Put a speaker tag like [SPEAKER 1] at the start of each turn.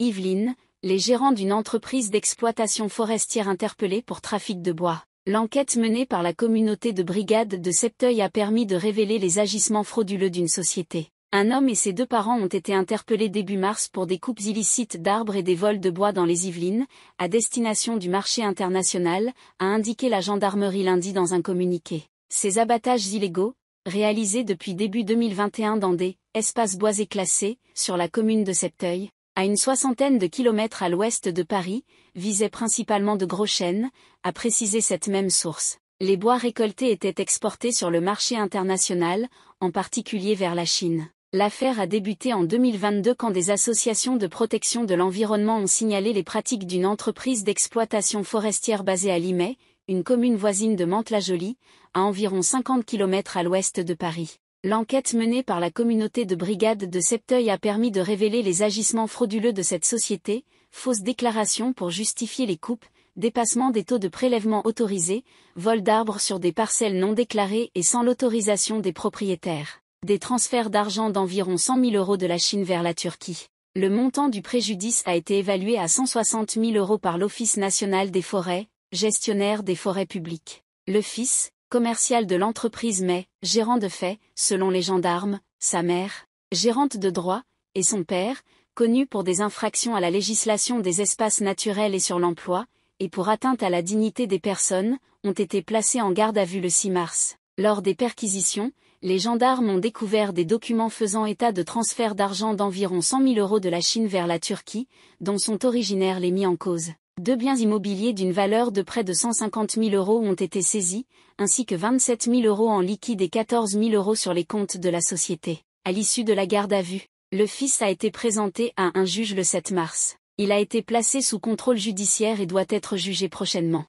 [SPEAKER 1] Yvelines, les gérants d'une entreprise d'exploitation forestière interpellée pour trafic de bois. L'enquête menée par la communauté de brigade de Septeuil a permis de révéler les agissements frauduleux d'une société. Un homme et ses deux parents ont été interpellés début mars pour des coupes illicites d'arbres et des vols de bois dans les Yvelines, à destination du marché international, a indiqué la gendarmerie lundi dans un communiqué. Ces abattages illégaux, réalisés depuis début 2021 dans des espaces boisés classés, sur la commune de Septeuil, à une soixantaine de kilomètres à l'ouest de Paris, visait principalement de gros chênes, a précisé cette même source. Les bois récoltés étaient exportés sur le marché international, en particulier vers la Chine. L'affaire a débuté en 2022 quand des associations de protection de l'environnement ont signalé les pratiques d'une entreprise d'exploitation forestière basée à Limay, une commune voisine de Mantes-la-Jolie, à environ 50 kilomètres à l'ouest de Paris. L'enquête menée par la communauté de brigades de Septeuil a permis de révéler les agissements frauduleux de cette société, fausses déclarations pour justifier les coupes, dépassement des taux de prélèvement autorisés, vol d'arbres sur des parcelles non déclarées et sans l'autorisation des propriétaires, des transferts d'argent d'environ 100 000 euros de la Chine vers la Turquie. Le montant du préjudice a été évalué à 160 000 euros par l'Office national des forêts, gestionnaire des forêts publiques. L'Office, commercial de l'entreprise mais, gérant de fait, selon les gendarmes, sa mère, gérante de droit, et son père, connus pour des infractions à la législation des espaces naturels et sur l'emploi, et pour atteinte à la dignité des personnes, ont été placés en garde à vue le 6 mars. Lors des perquisitions, les gendarmes ont découvert des documents faisant état de transfert d'argent d'environ 100 000 euros de la Chine vers la Turquie, dont sont originaires les mis en cause. Deux biens immobiliers d'une valeur de près de 150 000 euros ont été saisis, ainsi que 27 000 euros en liquide et 14 000 euros sur les comptes de la société. À l'issue de la garde à vue, le fils a été présenté à un juge le 7 mars. Il a été placé sous contrôle judiciaire et doit être jugé prochainement.